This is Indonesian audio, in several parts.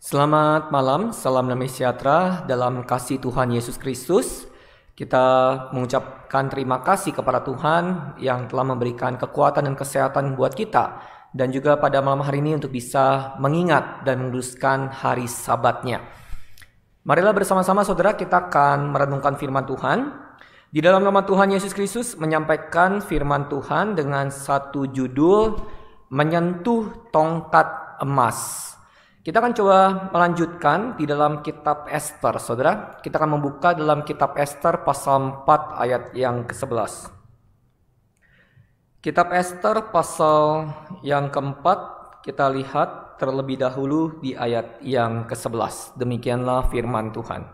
Selamat malam, salam damai sejahtera dalam kasih Tuhan Yesus Kristus. Kita mengucapkan terima kasih kepada Tuhan yang telah memberikan kekuatan dan kesehatan buat kita dan juga pada malam hari ini untuk bisa mengingat dan menguduskan hari sabatnya. Marilah bersama-sama saudara kita akan merenungkan firman Tuhan. Di dalam nama Tuhan Yesus Kristus menyampaikan firman Tuhan dengan satu judul menyentuh tongkat emas. Kita akan coba melanjutkan di dalam kitab Esther, saudara. Kita akan membuka dalam kitab Esther pasal 4 ayat yang ke-11. Kitab Esther pasal yang keempat kita lihat terlebih dahulu di ayat yang ke-11. Demikianlah firman Tuhan.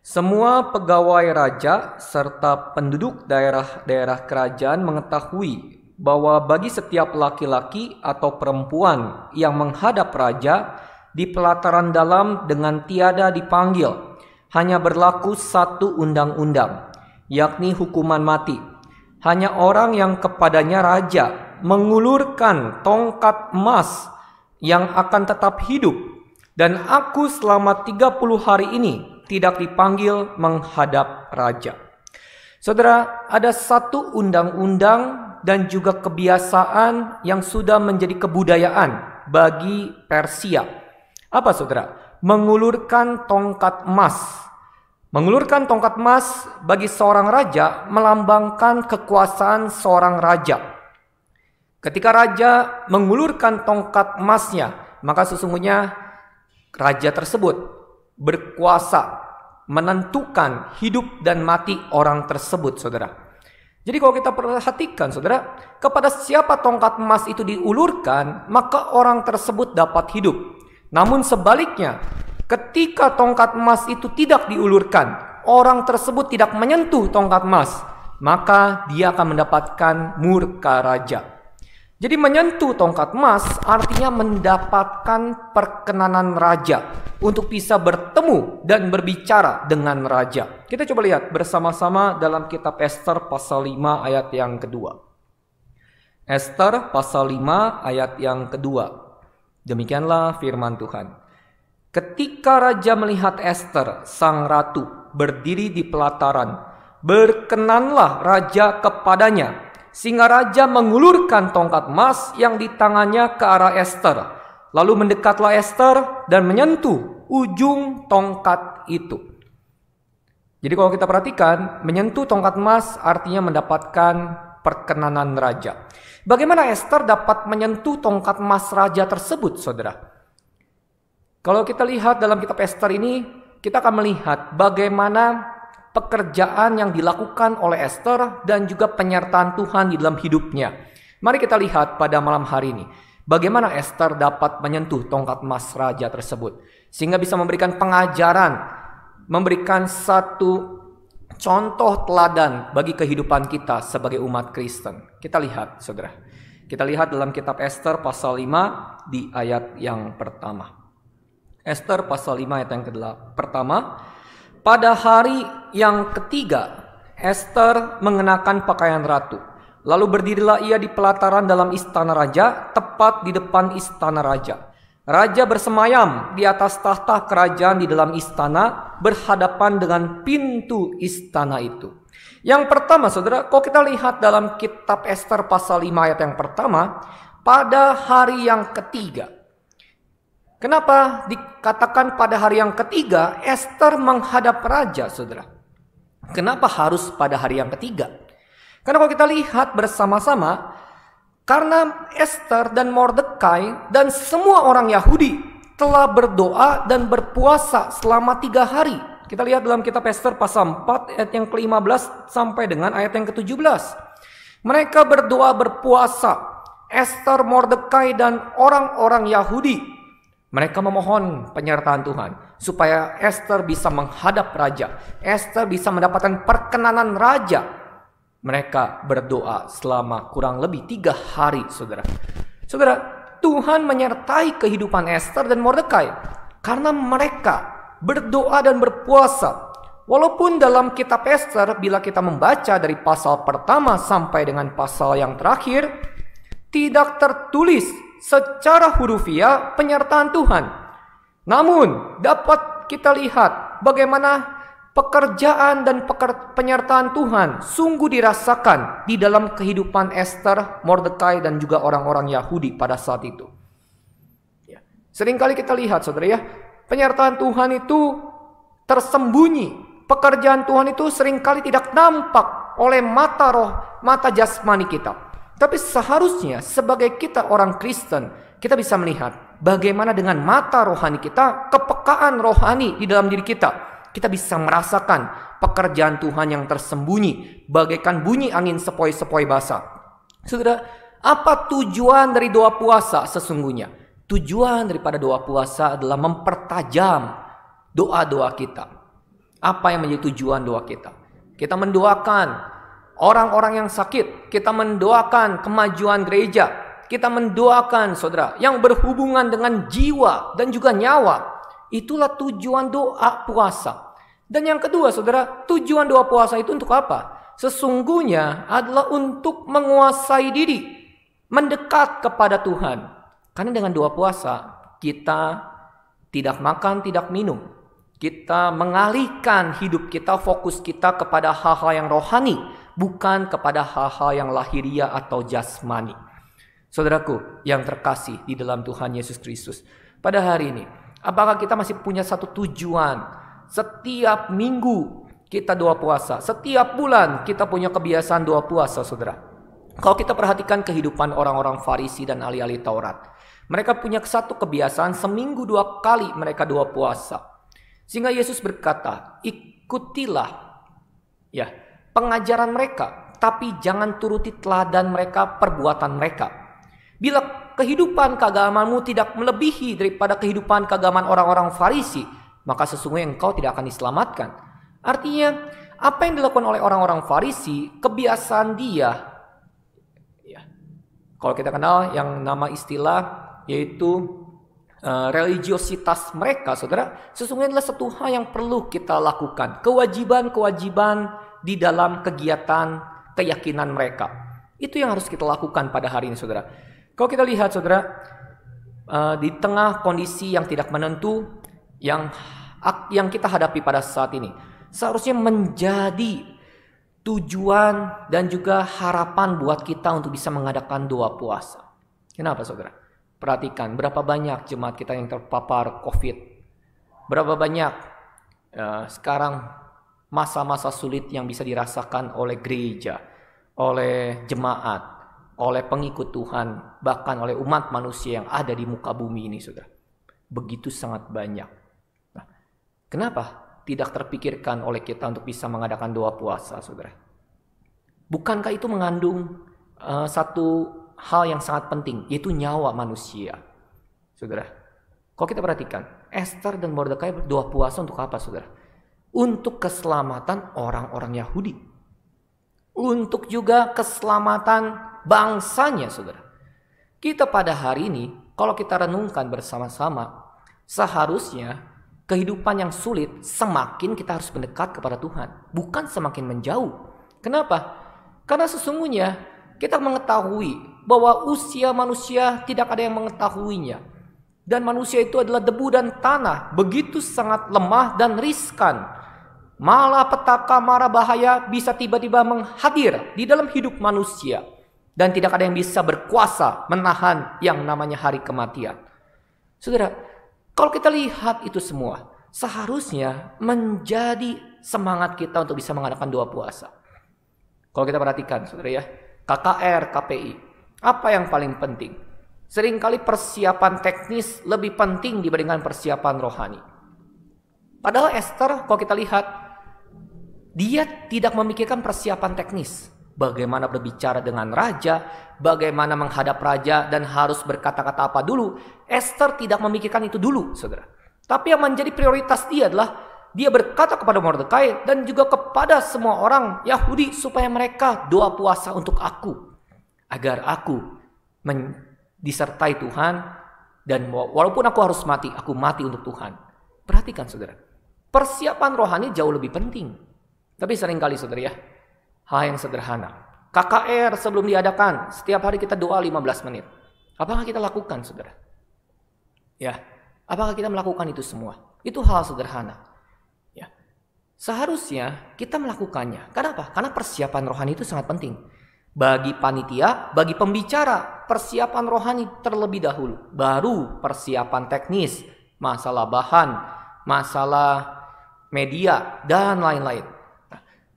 Semua pegawai raja serta penduduk daerah-daerah kerajaan mengetahui bahwa bagi setiap laki-laki atau perempuan yang menghadap raja di pelataran dalam dengan tiada dipanggil, hanya berlaku satu undang-undang, yakni hukuman mati. Hanya orang yang kepadanya raja mengulurkan tongkat emas yang akan tetap hidup dan aku selama 30 hari ini tidak dipanggil menghadap raja. Saudara, ada satu undang-undang dan juga kebiasaan yang sudah menjadi kebudayaan bagi Persia. Apa saudara? Mengulurkan tongkat emas. Mengulurkan tongkat emas bagi seorang raja melambangkan kekuasaan seorang raja. Ketika raja mengulurkan tongkat emasnya, maka sesungguhnya raja tersebut berkuasa menentukan hidup dan mati orang tersebut, saudara. Jadi kalau kita perhatikan saudara, kepada siapa tongkat emas itu diulurkan, maka orang tersebut dapat hidup. Namun sebaliknya, ketika tongkat emas itu tidak diulurkan, orang tersebut tidak menyentuh tongkat emas, maka dia akan mendapatkan murka raja. Jadi menyentuh tongkat emas artinya mendapatkan perkenanan raja untuk bisa bertemu dan berbicara dengan raja. Kita coba lihat bersama-sama dalam kitab Esther pasal 5 ayat yang kedua. Esther pasal 5 ayat yang kedua. Demikianlah firman Tuhan. Ketika raja melihat Esther, sang ratu, berdiri di pelataran, berkenanlah raja kepadanya Singa Raja mengulurkan tongkat emas yang di tangannya ke arah Esther. Lalu mendekatlah Esther dan menyentuh ujung tongkat itu. Jadi kalau kita perhatikan, menyentuh tongkat emas artinya mendapatkan perkenanan raja. Bagaimana Esther dapat menyentuh tongkat emas raja tersebut, saudara? Kalau kita lihat dalam kitab Esther ini, kita akan melihat bagaimana pekerjaan yang dilakukan oleh Esther dan juga penyertaan Tuhan di dalam hidupnya. Mari kita lihat pada malam hari ini bagaimana Esther dapat menyentuh tongkat emas raja tersebut sehingga bisa memberikan pengajaran, memberikan satu contoh teladan bagi kehidupan kita sebagai umat Kristen. Kita lihat, Saudara. Kita lihat dalam kitab Esther pasal 5 di ayat yang pertama. Esther pasal 5 ayat yang kedua. Pertama, pada hari yang ketiga, Esther mengenakan pakaian ratu. Lalu berdirilah ia di pelataran dalam istana raja, tepat di depan istana raja. Raja bersemayam di atas tahta kerajaan di dalam istana, berhadapan dengan pintu istana itu. Yang pertama, saudara, kalau kita lihat dalam kitab Esther pasal 5 ayat yang pertama, pada hari yang ketiga. Kenapa dikatakan pada hari yang ketiga Esther menghadap raja, saudara? Kenapa harus pada hari yang ketiga? Karena kalau kita lihat bersama-sama, karena Esther dan Mordecai dan semua orang Yahudi telah berdoa dan berpuasa selama tiga hari. Kita lihat dalam kitab Esther pasal 4 ayat yang ke-15 sampai dengan ayat yang ke-17. Mereka berdoa berpuasa. Esther, Mordecai dan orang-orang Yahudi mereka memohon penyertaan Tuhan supaya Esther bisa menghadap raja. Esther bisa mendapatkan perkenanan raja. Mereka berdoa selama kurang lebih tiga hari, saudara. Saudara, Tuhan menyertai kehidupan Esther dan Mordekai karena mereka berdoa dan berpuasa. Walaupun dalam kitab Esther, bila kita membaca dari pasal pertama sampai dengan pasal yang terakhir, tidak tertulis secara hurufiah penyertaan Tuhan. Namun, dapat kita lihat bagaimana pekerjaan dan peker penyertaan Tuhan sungguh dirasakan di dalam kehidupan Esther, Mordekai, dan juga orang-orang Yahudi pada saat itu. Ya. Seringkali kita lihat, saudara ya, penyertaan Tuhan itu tersembunyi. Pekerjaan Tuhan itu seringkali tidak nampak oleh mata roh, mata jasmani kita. Tapi seharusnya sebagai kita orang Kristen, kita bisa melihat bagaimana dengan mata rohani kita, kepekaan rohani di dalam diri kita. Kita bisa merasakan pekerjaan Tuhan yang tersembunyi, bagaikan bunyi angin sepoi-sepoi basah. Saudara, apa tujuan dari doa puasa sesungguhnya? Tujuan daripada doa puasa adalah mempertajam doa-doa kita. Apa yang menjadi tujuan doa kita? Kita mendoakan orang-orang yang sakit, kita mendoakan kemajuan gereja, kita mendoakan saudara yang berhubungan dengan jiwa dan juga nyawa. Itulah tujuan doa puasa. Dan yang kedua saudara, tujuan doa puasa itu untuk apa? Sesungguhnya adalah untuk menguasai diri, mendekat kepada Tuhan. Karena dengan doa puasa, kita tidak makan, tidak minum. Kita mengalihkan hidup kita, fokus kita kepada hal-hal yang rohani bukan kepada hal-hal yang lahiriah atau jasmani. Saudaraku yang terkasih di dalam Tuhan Yesus Kristus, pada hari ini, apakah kita masih punya satu tujuan? Setiap minggu kita doa puasa, setiap bulan kita punya kebiasaan doa puasa, saudara. Kalau kita perhatikan kehidupan orang-orang Farisi dan ahli-ahli Taurat, mereka punya satu kebiasaan seminggu dua kali mereka doa puasa. Sehingga Yesus berkata, ikutilah ya pengajaran mereka, tapi jangan turuti teladan mereka, perbuatan mereka. Bila kehidupan keagamaanmu tidak melebihi daripada kehidupan keagamaan orang-orang Farisi, maka sesungguhnya engkau tidak akan diselamatkan. Artinya, apa yang dilakukan oleh orang-orang Farisi, kebiasaan dia ya, kalau kita kenal yang nama istilah yaitu uh, religiositas mereka, saudara, sesungguhnya adalah satu hal yang perlu kita lakukan. Kewajiban-kewajiban di dalam kegiatan keyakinan mereka. Itu yang harus kita lakukan pada hari ini, saudara. Kalau kita lihat, saudara, eh, di tengah kondisi yang tidak menentu yang yang kita hadapi pada saat ini, seharusnya menjadi tujuan dan juga harapan buat kita untuk bisa mengadakan doa puasa. Kenapa, saudara? Perhatikan berapa banyak jemaat kita yang terpapar COVID. Berapa banyak uh, sekarang masa-masa sulit yang bisa dirasakan oleh gereja, oleh jemaat, oleh pengikut Tuhan, bahkan oleh umat manusia yang ada di muka bumi ini, saudara. Begitu sangat banyak. Nah, kenapa tidak terpikirkan oleh kita untuk bisa mengadakan doa puasa, saudara? Bukankah itu mengandung uh, satu hal yang sangat penting, yaitu nyawa manusia, saudara? Kalau kita perhatikan, Esther dan Mordecai berdoa puasa untuk apa, saudara? untuk keselamatan orang-orang Yahudi. Untuk juga keselamatan bangsanya, saudara. Kita pada hari ini, kalau kita renungkan bersama-sama, seharusnya kehidupan yang sulit semakin kita harus mendekat kepada Tuhan, bukan semakin menjauh. Kenapa? Karena sesungguhnya kita mengetahui bahwa usia manusia tidak ada yang mengetahuinya. Dan manusia itu adalah debu dan tanah, begitu sangat lemah dan riskan malapetaka, mara bahaya bisa tiba-tiba menghadir di dalam hidup manusia. Dan tidak ada yang bisa berkuasa menahan yang namanya hari kematian. Saudara, kalau kita lihat itu semua, seharusnya menjadi semangat kita untuk bisa mengadakan doa puasa. Kalau kita perhatikan, saudara ya, KKR, KPI, apa yang paling penting? Seringkali persiapan teknis lebih penting dibandingkan persiapan rohani. Padahal Esther, kalau kita lihat, dia tidak memikirkan persiapan teknis, bagaimana berbicara dengan raja, bagaimana menghadap raja dan harus berkata-kata apa dulu. Esther tidak memikirkan itu dulu, Saudara. Tapi yang menjadi prioritas dia adalah dia berkata kepada Mordekai dan juga kepada semua orang Yahudi supaya mereka doa puasa untuk aku agar aku disertai Tuhan dan walaupun aku harus mati, aku mati untuk Tuhan. Perhatikan Saudara, persiapan rohani jauh lebih penting tapi seringkali saudara ya, hal yang sederhana. KKR sebelum diadakan, setiap hari kita doa 15 menit. Apakah kita lakukan, saudara? Ya, apakah kita melakukan itu semua? Itu hal sederhana. Ya. Seharusnya kita melakukannya. Kenapa? Karena persiapan rohani itu sangat penting. Bagi panitia, bagi pembicara, persiapan rohani terlebih dahulu. Baru persiapan teknis, masalah bahan, masalah media, dan lain-lain.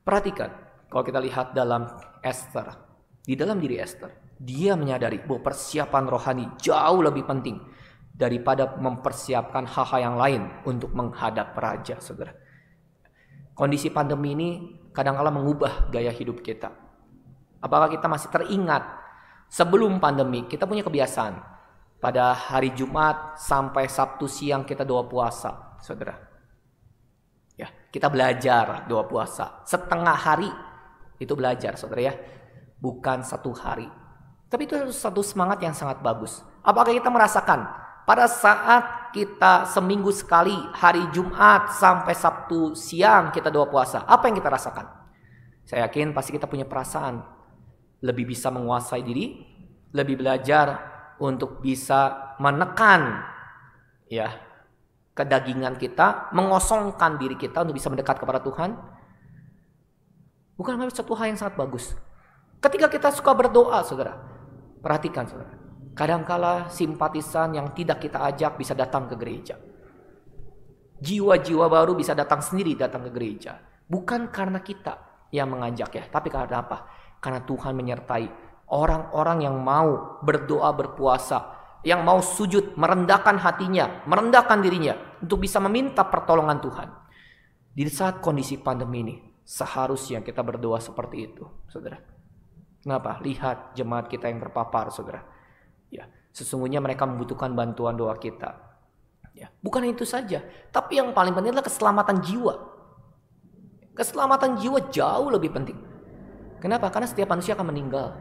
Perhatikan, kalau kita lihat dalam Esther, di dalam diri Esther, dia menyadari bahwa persiapan rohani jauh lebih penting daripada mempersiapkan hal-hal yang lain untuk menghadap raja, saudara. Kondisi pandemi ini kadang-kala mengubah gaya hidup kita. Apakah kita masih teringat sebelum pandemi kita punya kebiasaan pada hari Jumat sampai Sabtu siang kita doa puasa, saudara. Kita belajar doa puasa. Setengah hari itu belajar, saudara ya. Bukan satu hari. Tapi itu satu semangat yang sangat bagus. Apakah kita merasakan pada saat kita seminggu sekali hari Jumat sampai Sabtu siang kita doa puasa, apa yang kita rasakan? Saya yakin pasti kita punya perasaan lebih bisa menguasai diri, lebih belajar untuk bisa menekan ya kedagingan kita, mengosongkan diri kita untuk bisa mendekat kepada Tuhan, bukan hanya satu hal yang sangat bagus. Ketika kita suka berdoa, saudara, perhatikan saudara, kadangkala simpatisan yang tidak kita ajak bisa datang ke gereja. Jiwa-jiwa baru bisa datang sendiri datang ke gereja. Bukan karena kita yang mengajak ya, tapi karena apa? Karena Tuhan menyertai orang-orang yang mau berdoa berpuasa yang mau sujud, merendahkan hatinya, merendahkan dirinya untuk bisa meminta pertolongan Tuhan. Di saat kondisi pandemi ini, seharusnya kita berdoa seperti itu, saudara. Kenapa? Lihat jemaat kita yang terpapar, saudara. Ya, sesungguhnya mereka membutuhkan bantuan doa kita. Ya, bukan itu saja, tapi yang paling penting adalah keselamatan jiwa. Keselamatan jiwa jauh lebih penting. Kenapa? Karena setiap manusia akan meninggal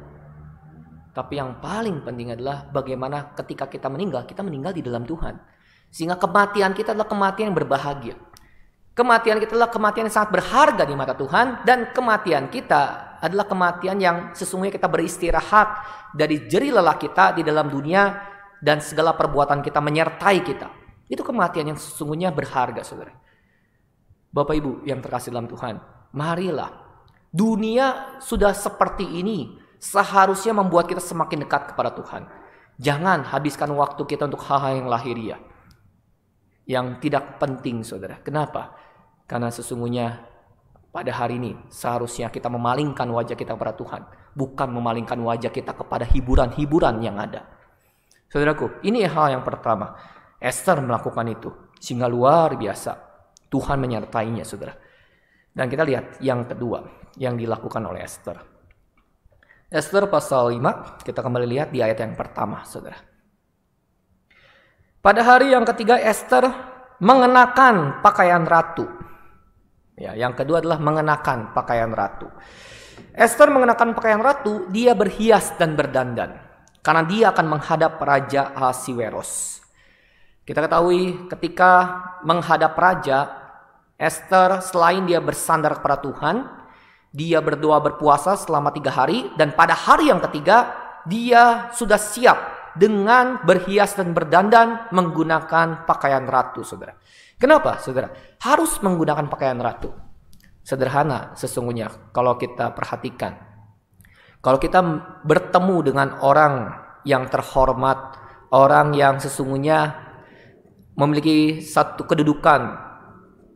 tapi yang paling penting adalah bagaimana ketika kita meninggal, kita meninggal di dalam Tuhan. Sehingga kematian kita adalah kematian yang berbahagia. Kematian kita adalah kematian yang sangat berharga di mata Tuhan dan kematian kita adalah kematian yang sesungguhnya kita beristirahat dari jeri lelah kita di dalam dunia dan segala perbuatan kita menyertai kita. Itu kematian yang sesungguhnya berharga, Saudara. Bapak Ibu yang terkasih dalam Tuhan, marilah. Dunia sudah seperti ini, seharusnya membuat kita semakin dekat kepada Tuhan. Jangan habiskan waktu kita untuk hal-hal yang lahiriah. Yang tidak penting saudara. Kenapa? Karena sesungguhnya pada hari ini seharusnya kita memalingkan wajah kita kepada Tuhan. Bukan memalingkan wajah kita kepada hiburan-hiburan yang ada. Saudaraku, ini hal yang pertama. Esther melakukan itu. Sehingga luar biasa. Tuhan menyertainya saudara. Dan kita lihat yang kedua yang dilakukan oleh Esther. Esther pasal 5, kita kembali lihat di ayat yang pertama, saudara. Pada hari yang ketiga Esther mengenakan pakaian ratu. Ya, yang kedua adalah mengenakan pakaian ratu. Esther mengenakan pakaian ratu, dia berhias dan berdandan karena dia akan menghadap raja Ahasiweros. Kita ketahui ketika menghadap raja, Esther selain dia bersandar kepada Tuhan, dia berdoa berpuasa selama tiga hari dan pada hari yang ketiga dia sudah siap dengan berhias dan berdandan menggunakan pakaian ratu, saudara. Kenapa, saudara? Harus menggunakan pakaian ratu. Sederhana sesungguhnya kalau kita perhatikan. Kalau kita bertemu dengan orang yang terhormat, orang yang sesungguhnya memiliki satu kedudukan,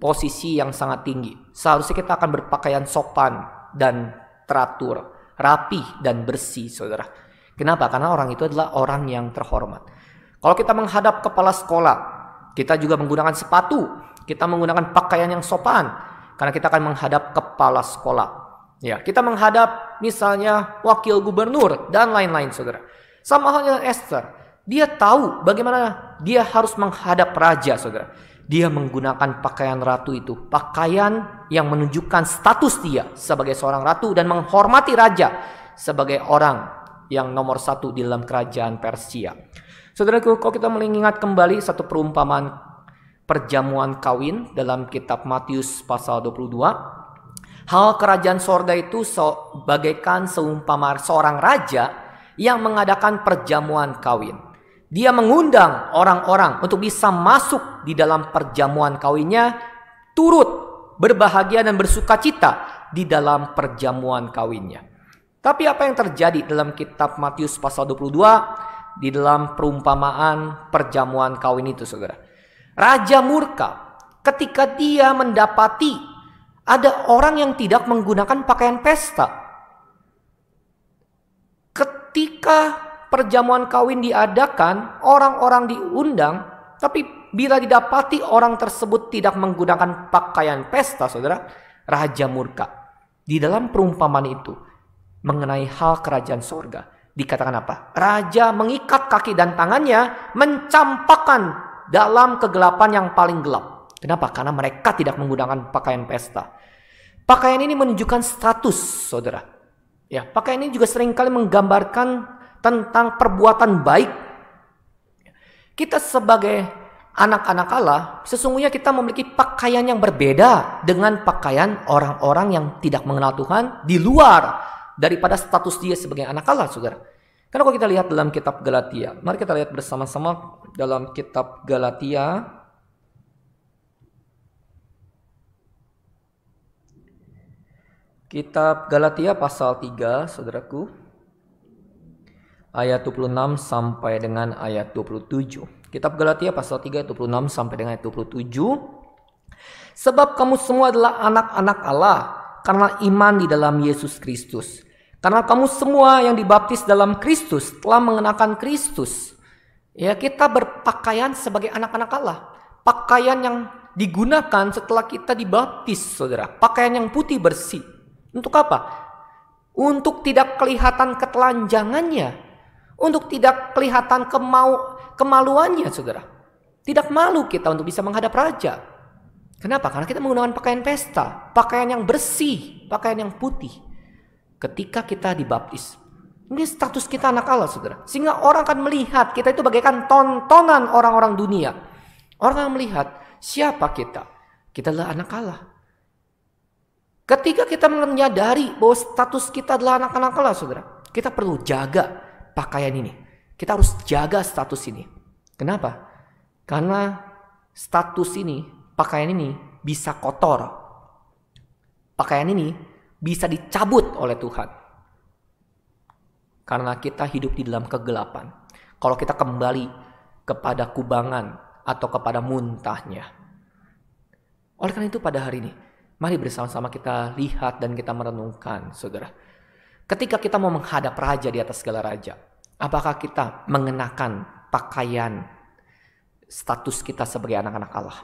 posisi yang sangat tinggi seharusnya kita akan berpakaian sopan dan teratur, rapi dan bersih, saudara. Kenapa? Karena orang itu adalah orang yang terhormat. Kalau kita menghadap kepala sekolah, kita juga menggunakan sepatu, kita menggunakan pakaian yang sopan, karena kita akan menghadap kepala sekolah. Ya, kita menghadap misalnya wakil gubernur dan lain-lain, saudara. Sama halnya Esther, dia tahu bagaimana dia harus menghadap raja, saudara dia menggunakan pakaian ratu itu, pakaian yang menunjukkan status dia sebagai seorang ratu dan menghormati raja sebagai orang yang nomor satu di dalam kerajaan Persia. Saudaraku, kalau kita mengingat kembali satu perumpamaan perjamuan kawin dalam kitab Matius pasal 22, Hal kerajaan sorga itu bagaikan seumpama seorang raja yang mengadakan perjamuan kawin. Dia mengundang orang-orang untuk bisa masuk di dalam perjamuan kawinnya, turut berbahagia dan bersuka cita di dalam perjamuan kawinnya. Tapi apa yang terjadi dalam kitab Matius pasal 22 di dalam perumpamaan perjamuan kawin itu Saudara? Raja murka ketika dia mendapati ada orang yang tidak menggunakan pakaian pesta. Ketika perjamuan kawin diadakan, orang-orang diundang, tapi bila didapati orang tersebut tidak menggunakan pakaian pesta, saudara, raja murka. Di dalam perumpamaan itu, mengenai hal kerajaan sorga, dikatakan apa? Raja mengikat kaki dan tangannya, mencampakkan dalam kegelapan yang paling gelap. Kenapa? Karena mereka tidak menggunakan pakaian pesta. Pakaian ini menunjukkan status, saudara. Ya, pakaian ini juga seringkali menggambarkan tentang perbuatan baik. Kita sebagai anak-anak Allah, sesungguhnya kita memiliki pakaian yang berbeda dengan pakaian orang-orang yang tidak mengenal Tuhan di luar daripada status dia sebagai anak Allah, saudara. Karena kalau kita lihat dalam kitab Galatia, mari kita lihat bersama-sama dalam kitab Galatia Kitab Galatia pasal 3, saudaraku ayat 26 sampai dengan ayat 27. Kitab Galatia pasal 3 ayat 26 sampai dengan ayat 27. Sebab kamu semua adalah anak-anak Allah karena iman di dalam Yesus Kristus. Karena kamu semua yang dibaptis dalam Kristus telah mengenakan Kristus. Ya, kita berpakaian sebagai anak-anak Allah. Pakaian yang digunakan setelah kita dibaptis, Saudara. Pakaian yang putih bersih. Untuk apa? Untuk tidak kelihatan ketelanjangannya untuk tidak kelihatan kemau, kemaluannya saudara. Tidak malu kita untuk bisa menghadap raja. Kenapa? Karena kita menggunakan pakaian pesta, pakaian yang bersih, pakaian yang putih. Ketika kita dibaptis, ini status kita anak Allah, saudara. Sehingga orang akan melihat kita itu bagaikan tontonan orang-orang dunia. Orang akan melihat siapa kita. Kita adalah anak Allah. Ketika kita menyadari bahwa status kita adalah anak-anak Allah, saudara, kita perlu jaga pakaian ini. Kita harus jaga status ini. Kenapa? Karena status ini, pakaian ini bisa kotor. Pakaian ini bisa dicabut oleh Tuhan. Karena kita hidup di dalam kegelapan. Kalau kita kembali kepada kubangan atau kepada muntahnya. Oleh karena itu pada hari ini, mari bersama-sama kita lihat dan kita merenungkan, saudara Ketika kita mau menghadap raja di atas segala raja, apakah kita mengenakan pakaian status kita sebagai anak-anak Allah?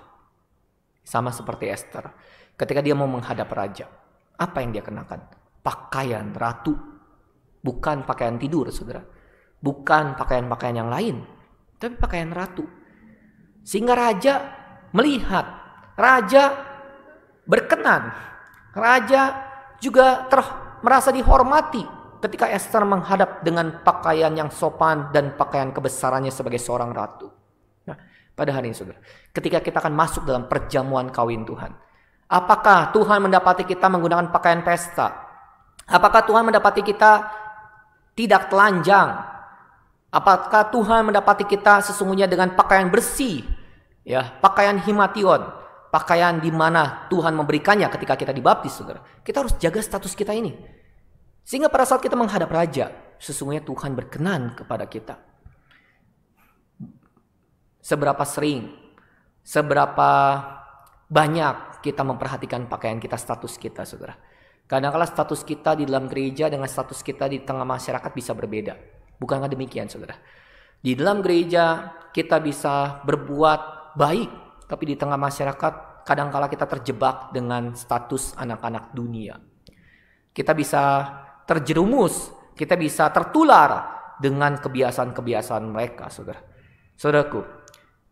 Sama seperti Esther, ketika dia mau menghadap raja, apa yang dia kenakan? Pakaian ratu, bukan pakaian tidur, saudara, bukan pakaian-pakaian yang lain, tapi pakaian ratu. Sehingga raja melihat, raja berkenan, raja juga ter merasa dihormati ketika Esther menghadap dengan pakaian yang sopan dan pakaian kebesarannya sebagai seorang ratu. Nah, pada hari ini saudara, ketika kita akan masuk dalam perjamuan kawin Tuhan, apakah Tuhan mendapati kita menggunakan pakaian pesta? Apakah Tuhan mendapati kita tidak telanjang? Apakah Tuhan mendapati kita sesungguhnya dengan pakaian bersih? Ya, pakaian himation pakaian di mana Tuhan memberikannya ketika kita dibaptis, saudara. Kita harus jaga status kita ini. Sehingga pada saat kita menghadap raja, sesungguhnya Tuhan berkenan kepada kita. Seberapa sering, seberapa banyak kita memperhatikan pakaian kita, status kita, saudara. Kadang-kala status kita di dalam gereja dengan status kita di tengah masyarakat bisa berbeda. Bukankah demikian, saudara? Di dalam gereja kita bisa berbuat baik tapi di tengah masyarakat kadangkala kita terjebak dengan status anak-anak dunia. Kita bisa terjerumus, kita bisa tertular dengan kebiasaan-kebiasaan mereka, saudara. Saudaraku,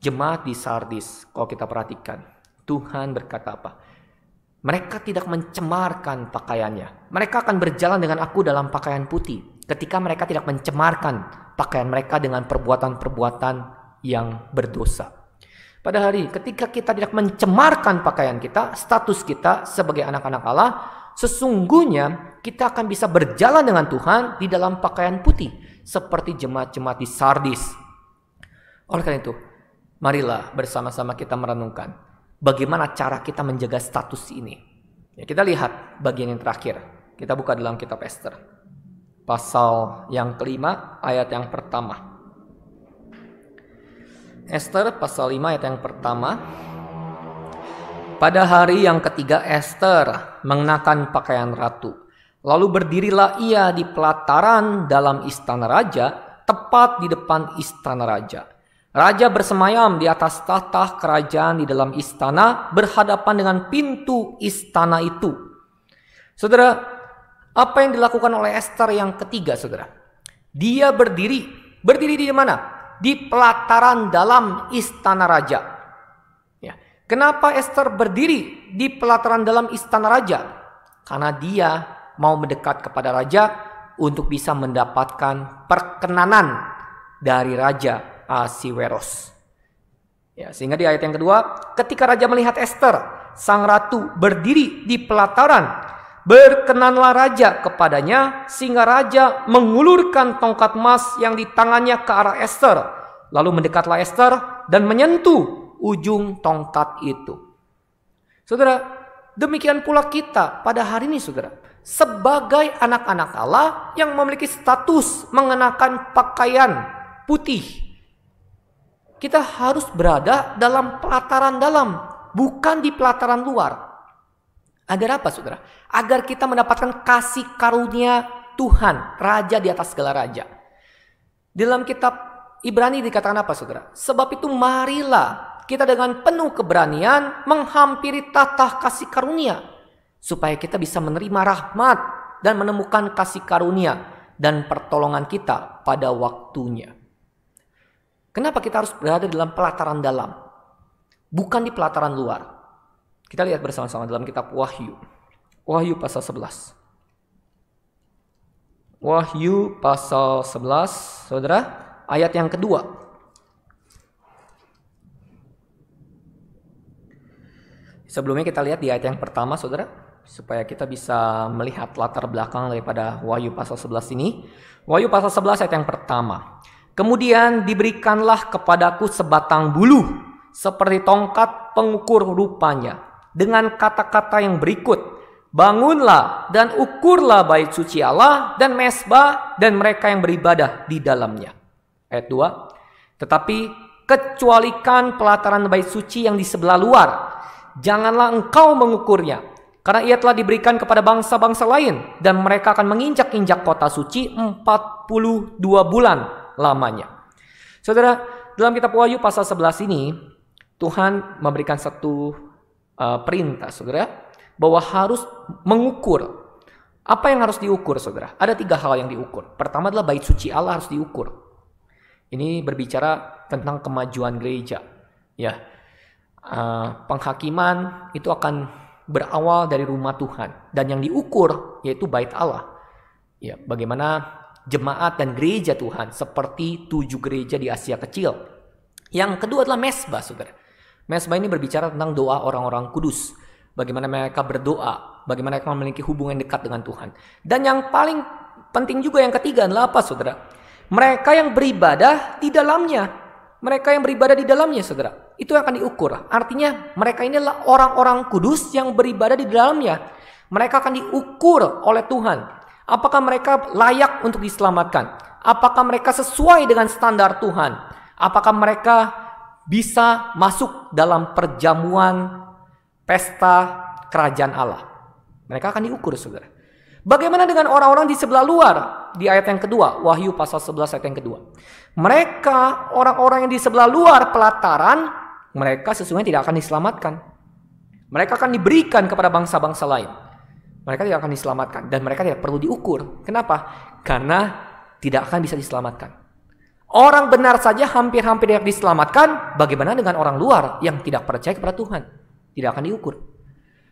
jemaat di Sardis, kalau kita perhatikan, Tuhan berkata apa? Mereka tidak mencemarkan pakaiannya. Mereka akan berjalan dengan aku dalam pakaian putih. Ketika mereka tidak mencemarkan pakaian mereka dengan perbuatan-perbuatan yang berdosa. Pada hari ketika kita tidak mencemarkan pakaian kita, status kita sebagai anak-anak Allah, sesungguhnya kita akan bisa berjalan dengan Tuhan di dalam pakaian putih seperti jemaat-jemaat di Sardis. Oleh karena itu, marilah bersama-sama kita merenungkan bagaimana cara kita menjaga status ini. Ya, kita lihat bagian yang terakhir. Kita buka dalam kitab Esther. Pasal yang kelima, ayat yang pertama. Esther pasal 5 ayat yang pertama. Pada hari yang ketiga Esther mengenakan pakaian ratu. Lalu berdirilah ia di pelataran dalam istana raja, tepat di depan istana raja. Raja bersemayam di atas tahta kerajaan di dalam istana berhadapan dengan pintu istana itu. Saudara, apa yang dilakukan oleh Esther yang ketiga, saudara? Dia berdiri. Berdiri di mana? di pelataran dalam istana raja. Ya. Kenapa Esther berdiri di pelataran dalam istana raja? Karena dia mau mendekat kepada raja untuk bisa mendapatkan perkenanan dari raja Asiweros. Ya, sehingga di ayat yang kedua, ketika raja melihat Esther, sang ratu berdiri di pelataran Berkenanlah raja kepadanya sehingga raja mengulurkan tongkat emas yang di tangannya ke arah Esther. Lalu mendekatlah Esther dan menyentuh ujung tongkat itu. Saudara, demikian pula kita pada hari ini saudara. Sebagai anak-anak Allah yang memiliki status mengenakan pakaian putih. Kita harus berada dalam pelataran dalam, bukan di pelataran luar. Agar apa saudara? agar kita mendapatkan kasih karunia Tuhan, raja di atas segala raja. Dalam kitab Ibrani dikatakan apa Saudara? Sebab itu marilah kita dengan penuh keberanian menghampiri tata kasih karunia supaya kita bisa menerima rahmat dan menemukan kasih karunia dan pertolongan kita pada waktunya. Kenapa kita harus berada dalam pelataran dalam? Bukan di pelataran luar. Kita lihat bersama-sama dalam kitab Wahyu Wahyu pasal 11. Wahyu pasal 11, Saudara, ayat yang kedua. Sebelumnya kita lihat di ayat yang pertama, Saudara, supaya kita bisa melihat latar belakang daripada Wahyu pasal 11 ini. Wahyu pasal 11 ayat yang pertama. Kemudian diberikanlah kepadaku sebatang bulu seperti tongkat pengukur rupanya dengan kata-kata yang berikut Bangunlah dan ukurlah bait suci Allah dan mesbah dan mereka yang beribadah di dalamnya. Ayat 2. Tetapi kecualikan pelataran bait suci yang di sebelah luar. Janganlah engkau mengukurnya, karena ia telah diberikan kepada bangsa-bangsa lain dan mereka akan menginjak-injak kota suci 42 bulan lamanya. Saudara, dalam kitab Wahyu pasal 11 ini Tuhan memberikan satu uh, perintah, Saudara bahwa harus mengukur. Apa yang harus diukur, saudara? Ada tiga hal yang diukur. Pertama adalah bait suci Allah harus diukur. Ini berbicara tentang kemajuan gereja. Ya, uh, penghakiman itu akan berawal dari rumah Tuhan dan yang diukur yaitu bait Allah. Ya, bagaimana jemaat dan gereja Tuhan seperti tujuh gereja di Asia Kecil. Yang kedua adalah mesbah, saudara. Mesbah ini berbicara tentang doa orang-orang kudus bagaimana mereka berdoa, bagaimana mereka memiliki hubungan dekat dengan Tuhan. Dan yang paling penting juga yang ketiga adalah apa saudara? Mereka yang beribadah di dalamnya. Mereka yang beribadah di dalamnya saudara. Itu yang akan diukur. Artinya mereka ini adalah orang-orang kudus yang beribadah di dalamnya. Mereka akan diukur oleh Tuhan. Apakah mereka layak untuk diselamatkan? Apakah mereka sesuai dengan standar Tuhan? Apakah mereka bisa masuk dalam perjamuan pesta kerajaan Allah. Mereka akan diukur, saudara. Bagaimana dengan orang-orang di sebelah luar? Di ayat yang kedua, Wahyu pasal 11 ayat yang kedua. Mereka, orang-orang yang di sebelah luar pelataran, mereka sesungguhnya tidak akan diselamatkan. Mereka akan diberikan kepada bangsa-bangsa lain. Mereka tidak akan diselamatkan dan mereka tidak perlu diukur. Kenapa? Karena tidak akan bisa diselamatkan. Orang benar saja hampir-hampir tidak diselamatkan, bagaimana dengan orang luar yang tidak percaya kepada Tuhan? tidak akan diukur.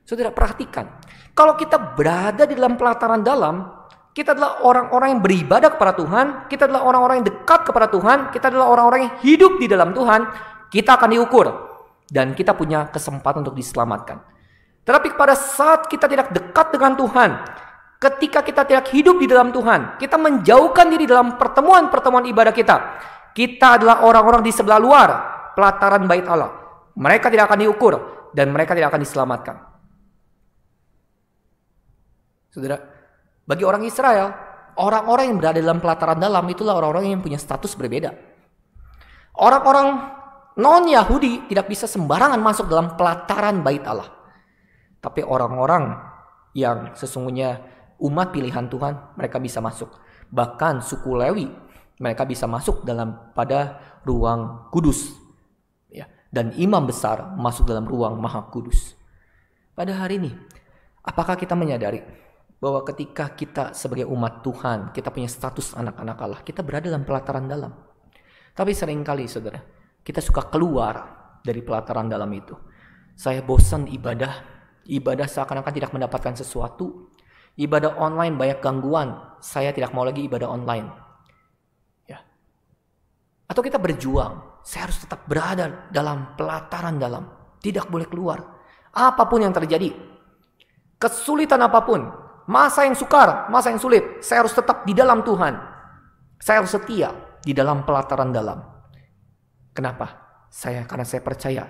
Saudara perhatikan, kalau kita berada di dalam pelataran dalam, kita adalah orang-orang yang beribadah kepada Tuhan, kita adalah orang-orang yang dekat kepada Tuhan, kita adalah orang-orang yang hidup di dalam Tuhan, kita akan diukur dan kita punya kesempatan untuk diselamatkan. Tetapi pada saat kita tidak dekat dengan Tuhan, ketika kita tidak hidup di dalam Tuhan, kita menjauhkan diri dalam pertemuan-pertemuan ibadah kita. Kita adalah orang-orang di sebelah luar pelataran bait Allah. Mereka tidak akan diukur, dan mereka tidak akan diselamatkan. Saudara, bagi orang Israel, orang-orang yang berada dalam pelataran dalam itulah orang-orang yang punya status berbeda. Orang-orang non-Yahudi tidak bisa sembarangan masuk dalam pelataran bait Allah. Tapi orang-orang yang sesungguhnya umat pilihan Tuhan, mereka bisa masuk. Bahkan suku Lewi, mereka bisa masuk dalam pada ruang kudus dan imam besar masuk dalam ruang maha kudus. Pada hari ini, apakah kita menyadari bahwa ketika kita sebagai umat Tuhan, kita punya status anak-anak Allah, kita berada dalam pelataran dalam. Tapi seringkali saudara, kita suka keluar dari pelataran dalam itu. Saya bosan ibadah, ibadah seakan-akan tidak mendapatkan sesuatu, ibadah online banyak gangguan, saya tidak mau lagi ibadah online. Ya. Atau kita berjuang, saya harus tetap berada dalam pelataran dalam, tidak boleh keluar. Apapun yang terjadi, kesulitan apapun, masa yang sukar, masa yang sulit, saya harus tetap di dalam Tuhan. Saya harus setia di dalam pelataran dalam. Kenapa? Saya karena saya percaya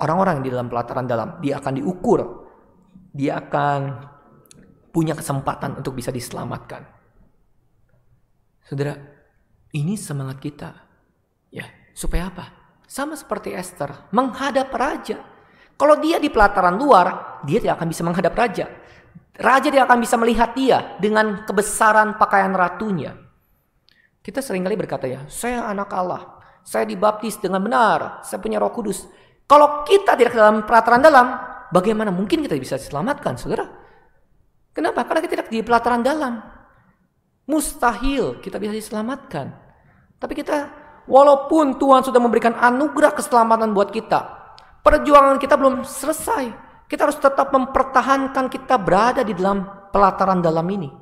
orang-orang di dalam pelataran dalam dia akan diukur, dia akan punya kesempatan untuk bisa diselamatkan. Saudara, ini semangat kita. Ya, Supaya apa? Sama seperti Esther, menghadap raja. Kalau dia di pelataran luar, dia tidak akan bisa menghadap raja. Raja dia akan bisa melihat dia dengan kebesaran pakaian ratunya. Kita seringkali berkata ya, saya anak Allah, saya dibaptis dengan benar, saya punya roh kudus. Kalau kita tidak dalam pelataran dalam, bagaimana mungkin kita bisa diselamatkan, saudara? Kenapa? Karena kita tidak di pelataran dalam. Mustahil kita bisa diselamatkan. Tapi kita Walaupun Tuhan sudah memberikan anugerah keselamatan buat kita, perjuangan kita belum selesai. Kita harus tetap mempertahankan kita berada di dalam pelataran dalam ini.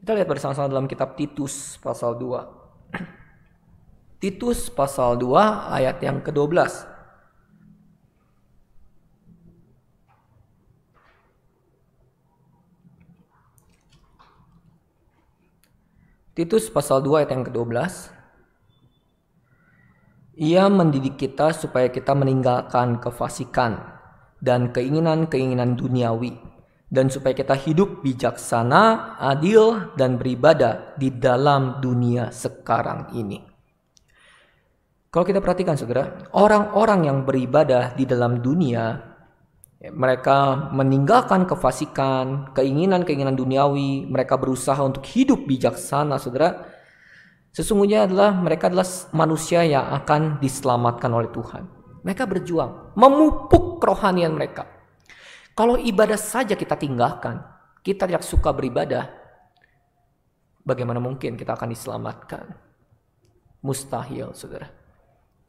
Kita lihat bersama-sama dalam kitab Titus pasal 2. Titus pasal 2 ayat yang ke-12. Titus pasal 2 ayat yang ke-12 ia mendidik kita supaya kita meninggalkan kefasikan dan keinginan-keinginan duniawi dan supaya kita hidup bijaksana, adil, dan beribadah di dalam dunia sekarang ini. Kalau kita perhatikan segera, orang-orang yang beribadah di dalam dunia mereka meninggalkan kefasikan, keinginan-keinginan duniawi, mereka berusaha untuk hidup bijaksana, saudara. Sesungguhnya adalah mereka adalah manusia yang akan diselamatkan oleh Tuhan. Mereka berjuang, memupuk kerohanian mereka. Kalau ibadah saja kita tinggalkan, kita tidak suka beribadah, bagaimana mungkin kita akan diselamatkan? Mustahil, saudara.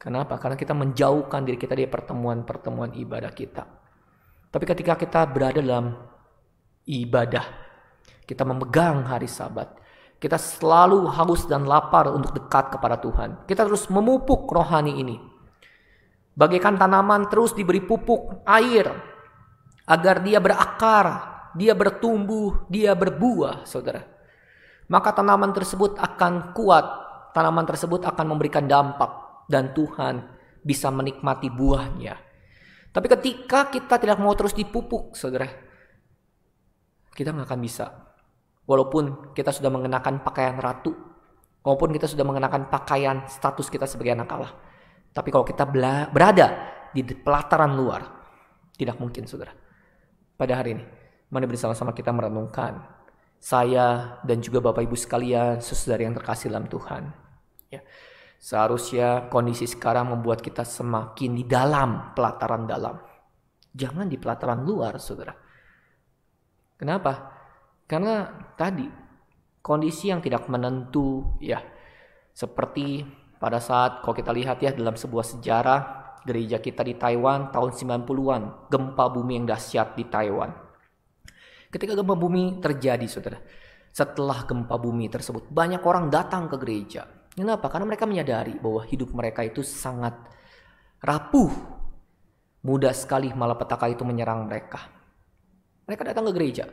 Kenapa? Karena kita menjauhkan diri kita dari pertemuan-pertemuan ibadah kita. Tapi ketika kita berada dalam ibadah, kita memegang hari Sabat, kita selalu haus dan lapar untuk dekat kepada Tuhan. Kita terus memupuk rohani ini. Bagaikan tanaman terus diberi pupuk, air, agar dia berakar, dia bertumbuh, dia berbuah, saudara. Maka tanaman tersebut akan kuat, tanaman tersebut akan memberikan dampak, dan Tuhan bisa menikmati buahnya. Tapi ketika kita tidak mau terus dipupuk, saudara, kita nggak akan bisa walaupun kita sudah mengenakan pakaian ratu, maupun kita sudah mengenakan pakaian status kita sebagai anak Allah. Tapi kalau kita berada di pelataran luar, tidak mungkin saudara. Pada hari ini, mari bersama-sama kita merenungkan saya dan juga Bapak Ibu sekalian, saudara yang terkasih dalam Tuhan. Ya. Seharusnya kondisi sekarang membuat kita semakin di dalam pelataran dalam. Jangan di pelataran luar, saudara. Kenapa? Karena tadi kondisi yang tidak menentu ya seperti pada saat kalau kita lihat ya dalam sebuah sejarah gereja kita di Taiwan tahun 90-an, gempa bumi yang dahsyat di Taiwan. Ketika gempa bumi terjadi, Saudara, setelah gempa bumi tersebut banyak orang datang ke gereja. Kenapa? Karena mereka menyadari bahwa hidup mereka itu sangat rapuh. Mudah sekali malapetaka itu menyerang mereka. Mereka datang ke gereja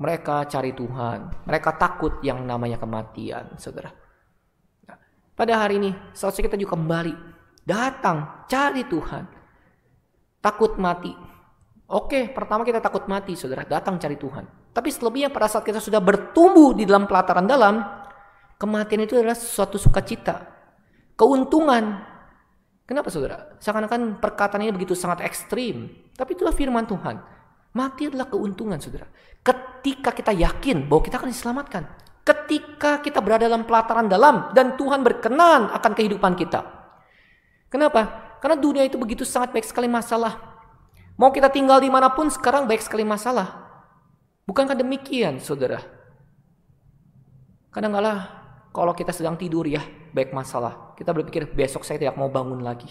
mereka cari Tuhan, mereka takut yang namanya kematian, saudara. Nah, pada hari ini, seharusnya kita juga kembali datang cari Tuhan, takut mati. Oke, pertama kita takut mati, saudara, datang cari Tuhan. Tapi selebihnya pada saat kita sudah bertumbuh di dalam pelataran dalam, kematian itu adalah suatu sukacita, keuntungan. Kenapa saudara? Seakan-akan perkataan ini begitu sangat ekstrim. Tapi itulah firman Tuhan Mati adalah keuntungan, saudara. Ketika kita yakin bahwa kita akan diselamatkan. Ketika kita berada dalam pelataran dalam dan Tuhan berkenan akan kehidupan kita. Kenapa? Karena dunia itu begitu sangat baik sekali masalah. Mau kita tinggal dimanapun sekarang baik sekali masalah. Bukankah demikian, saudara? Kadangkala kalau kita sedang tidur ya, baik masalah. Kita berpikir besok saya tidak mau bangun lagi.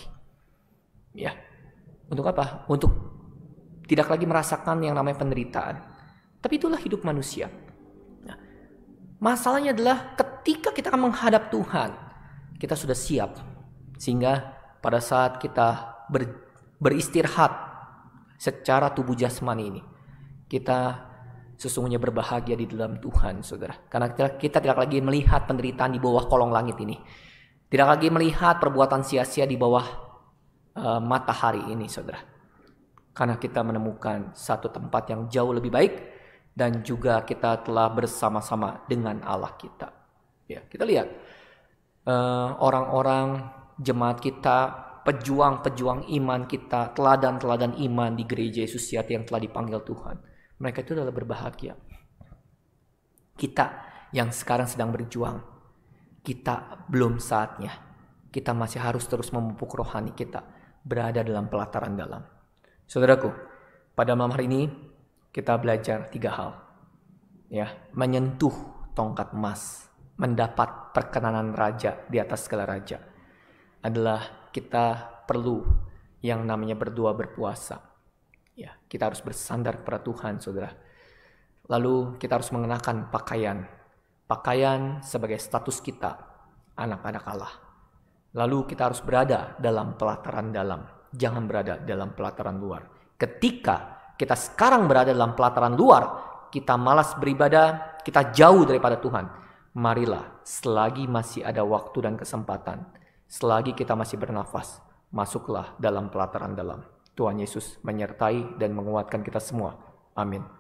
Ya, untuk apa? Untuk tidak lagi merasakan yang namanya penderitaan. Tapi itulah hidup manusia. Nah, masalahnya adalah ketika kita akan menghadap Tuhan, kita sudah siap. Sehingga pada saat kita ber, beristirahat secara tubuh jasmani ini, kita sesungguhnya berbahagia di dalam Tuhan, saudara. Karena kita, kita tidak lagi melihat penderitaan di bawah kolong langit ini. Tidak lagi melihat perbuatan sia-sia di bawah uh, matahari ini, saudara karena kita menemukan satu tempat yang jauh lebih baik dan juga kita telah bersama-sama dengan Allah kita. Ya, kita lihat eh, orang-orang uh, jemaat kita, pejuang-pejuang iman kita, teladan-teladan iman di gereja Yesus Yati yang telah dipanggil Tuhan. Mereka itu adalah berbahagia. Kita yang sekarang sedang berjuang, kita belum saatnya. Kita masih harus terus memupuk rohani kita, berada dalam pelataran dalam. Saudaraku, pada malam hari ini kita belajar tiga hal. Ya, menyentuh tongkat emas, mendapat perkenanan raja di atas segala raja adalah kita perlu yang namanya berdoa berpuasa. Ya, kita harus bersandar kepada Tuhan, Saudara. Lalu kita harus mengenakan pakaian. Pakaian sebagai status kita, anak-anak Allah. Lalu kita harus berada dalam pelataran dalam jangan berada dalam pelataran luar. Ketika kita sekarang berada dalam pelataran luar, kita malas beribadah, kita jauh daripada Tuhan. Marilah, selagi masih ada waktu dan kesempatan, selagi kita masih bernafas, masuklah dalam pelataran dalam. Tuhan Yesus menyertai dan menguatkan kita semua. Amin.